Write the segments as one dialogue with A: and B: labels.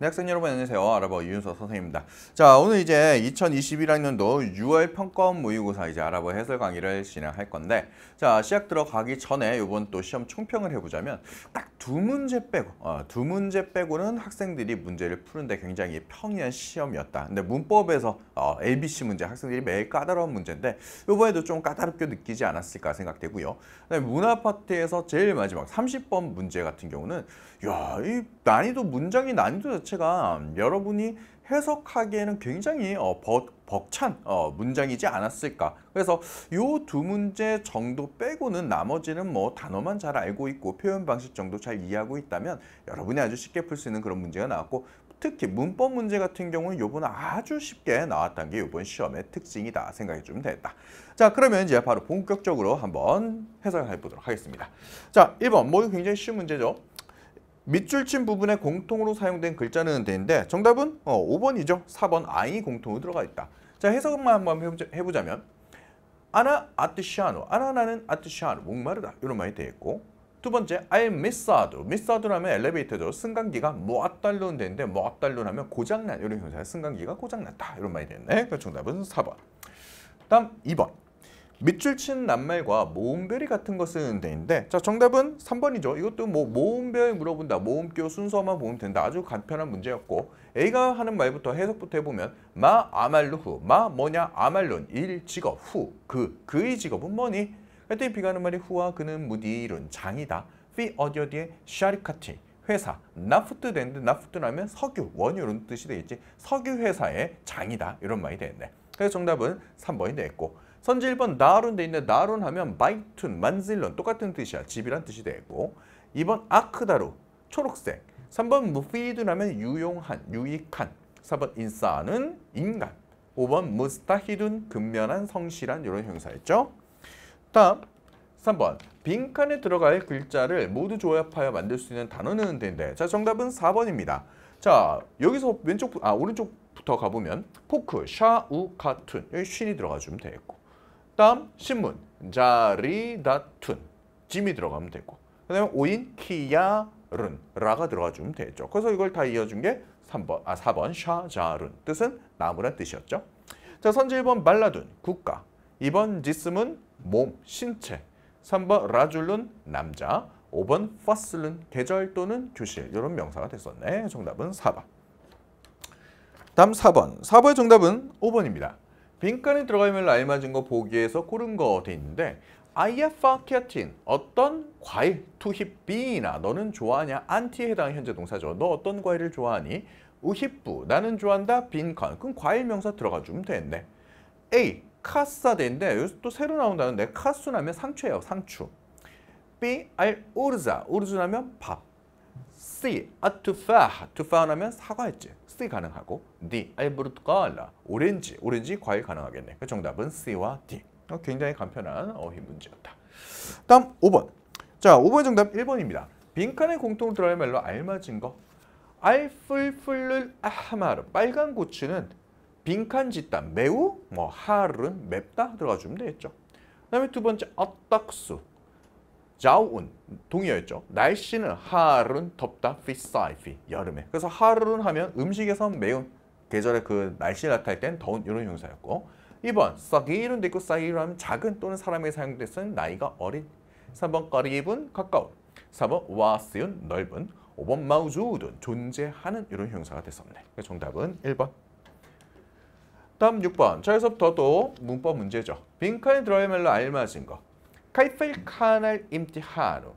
A: 네, 학생 여러분 안녕하세요. 아랍어 이윤서 선생입니다. 자, 오늘 이제 2021학년도 6월 평가원 모의고사 이제 아랍어 해설 강의를 진행할 건데 자, 시작 들어가기 전에 이번 또 시험 총평을 해보자면 딱 두 문제 빼고 어, 두 문제 빼고는 학생들이 문제를 푸는데 굉장히 평이한 시험이었다. 근데 문법에서 어, ABC 문제 학생들이 매일 까다로운 문제인데 이번에도 좀 까다롭게 느끼지 않았을까 생각되고요. 문화 파트에서 제일 마지막 30번 문제 같은 경우는 야, 이 난이도 문장이 난이도 자체가 여러분이 해석하기에는 굉장히 어, 벅, 찬 어, 문장이지 않았을까 그래서 이 두 문제 정도 빼고는 나머지는 뭐 단어만 잘 알고 있고 표현 방식 정도 잘 이해하고 있다면 여러분이 아주 쉽게 풀 수 있는 그런 문제가 나왔고 특히 문법 문제 같은 경우는 요번 아주 쉽게 나왔던게 요번 시험의 특징이다 생각해 주면 되다자 그러면 이제 바로 본격적으로 한번 해석해 보도록 하겠습니다. 자 1번 뭐 굉장히 쉬운 문제죠. 밑줄 친 부분에 공통으로 사용된 글자는 되는데 정답은 어, 5번이죠. 4번 아이 공통으로 들어가 있다. 자 해석만 한번 해보자면 아나 아트시아노 아나나는 아트시아노 목마르다 이런 말이 되겠고 두 번째 I missado missado라면 엘리베이터죠. 승강기가 모아달론 되는데 모아달론 하면 고장난 이런 형사 승강기가 고장났다 이런 말이 되네. 그 정답은 4번. 다음 2번 밑줄 친 낱말과 모음별이 같은 것은 되는데 자 정답은 3번이죠. 이것도 뭐 모음별 물어본다. 모음교 순서만 보면 된다. 아주 간편한 문제였고 A가 하는 말부터 해석부터 해보면 마 아말루후 마 뭐냐 아말룬 일 직업 후 그 그의 직업은 뭐니? 그랬더니 B가 하는 말이 후와 그는 무디룬 장이다. 피 어디 어디에 샤리카티 회사 나프트 된데 나프트라면 석유 원유는 뜻이 되겠지 석유 회사의 장이다 이런 말이 되겠네. 그래서 정답은 3번이 되겠고 선지 1번 나룬 데 있는데 나룬 하면 마이툰, 만질론 똑같은 뜻이야. 집이란 뜻이 되고 2번 아크다루, 초록색 3번 무피드는 하면 유용한, 유익한 4번 인싸는 인간 5번 무스타히둔, 근면한, 성실한 이런 형사였죠. 다음 3번 빈칸에 들어갈 글자를 모두 조합하여 만들 수 있는 단어는 된대. 자 정답은 4번입니다. 자 여기서 왼쪽 아 오른쪽부터 가보면 포크, 샤, 우, 카툰 여기 쉰이 들어가주면 되겠고 다음 신문 자리다툰 짐이 들어가면 되고 그 다음에 오인 키야룬 라가 들어가주면 되죠. 그래서 이걸 다 이어준 게 3번, 아 4번 샤자룬 뜻은 나무란 뜻이었죠. 자 선지 1번 말라둔 국가 2번 지스문 몸 신체 3번 라줄룬 남자 5번 퍼슬룬 계절 또는 교실 이런 명사가 됐었네. 정답은 4번. 다음 4번. 4번의 정답은 5번입니다. 빈칸에 들어가 있는 알맞은 거 보기에서 고른 거 돼 있는데 아이 f 파 케아틴 어떤 과일 투힙 비나 너는 좋아하냐 안티에 해당 현재 동사죠 너 어떤 과일을 좋아하니 우힙부 나는 좋아한다 빈칸 그럼 과일 명사 들어가 주면 되겠네 A 카사데인데 여기서 또 새로 나온다는데 카수나면 상추예요 상추 B 알 우르자 우르주나면 밥 C. 아투파하. 투파하 면 사과했지. C 가능하고 D. 알브르트칼라. 오렌지. 오렌지 과일 가능하겠네. 그 정답은 C와 D. 어, 굉장히 간편한 어휘 문제였다. 다음 5번. 자, 5번 정답 1번입니다. 빈칸의 공통드라들어 말로 알맞은 거. 알풀풀룰 아하마르. 빨간 고추는 빈칸 짓다 매우, 뭐 하르는 맵다 들어가 주면 되겠죠. 그 다음에 두 번째 어딱수. 자운 동의어였죠. 날씨는 하룬 덥다 피사이피 여름에. 그래서 하룬 하면 음식에서 매운 계절의 그 날씨 나타낼 땐 더운 이런 용사였고 2번 사기룬도 있고 사기룬 하면 작은 또는 사람에 사용됐은 나이가 어린 3번 거리분 가까운 4번 와스윤 넓은 5번 마우주든 존재하는 이런 형사가 됐었네. 정답은 1번. 다음 6번. 자, 여기서부터 또 문법 문제죠. 빈칸에 들어야 말로 알맞은 거. 카이페일 카날 임티하누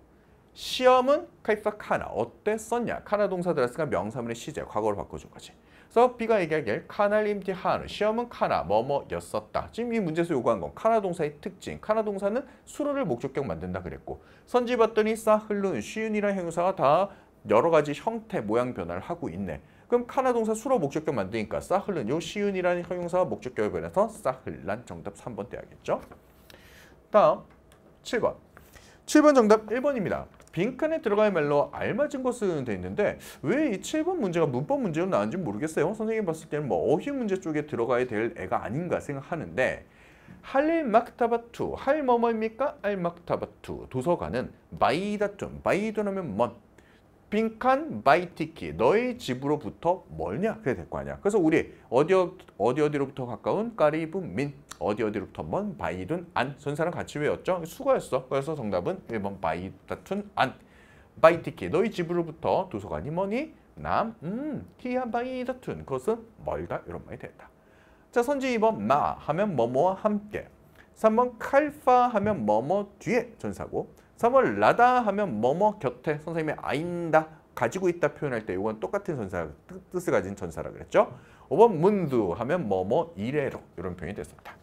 A: 시험은 카이파 카나 어땠었냐 카나 동사 들었으니까 명사문의 시제 과거로 바꿔준 거지 그래서 B가 얘기할 게 카날 임티하누 시험은 카나 뭐뭐였었다 지금 이 문제에서 요구한 건 카나 동사의 특징 카나 동사는 수로를 목적격 만든다 그랬고 선지 봤더니 싸 흘른 시윤이란 형용사가 다 여러 가지 형태 모양 변화를 하고 있네 그럼 카나 동사 수로 목적격 만드니까 싸 흘른 요 시윤이라는 형용사가 목적격을 변해서 싸 흘란 정답 3번 돼야겠죠 다음 7번. 7번 정답 1번입니다. 빈칸에 들어갈 말로 알맞은 것은 돼 있는데 왜이 7번 문제가 문법 문제로 나왔는지 모르겠어요. 선생님 봤을 때는 뭐 어휘 문제 쪽에 들어가야 될 애가 아닌가 생각하는데 할 막타바투 할 뭐뭐입니까? 알 막타바투 도서관은 바이다존 바이다하면 먼 빈칸 바이티키 너의 집으로부터 멀냐 그게 될거 아니야. 그래서 우리 어디 어디로부터 가까운 까리브 민 어디 어디로부터 한번 바이든 안 선사랑 같이 외웠죠? 수거였어. 그래서 정답은 1번 바이다 안. 바이티키 너희 집으로부터 도서관이 뭐니? 남, 음, 키한 바이다툰 그것은 멀다 이런 말이 된다. 자 선지 2번 마 하면 뭐뭐와 함께 3번 칼파 하면 뭐뭐 뒤에 전사고 3번 라다 하면 뭐뭐 곁에 선생님이 아인다 가지고 있다 표현할 때 이건 똑같은 전사 뜻을 가진 전사라 그랬죠. 5번 문두 하면 뭐뭐 이래로 이런 표현이 됐습니다.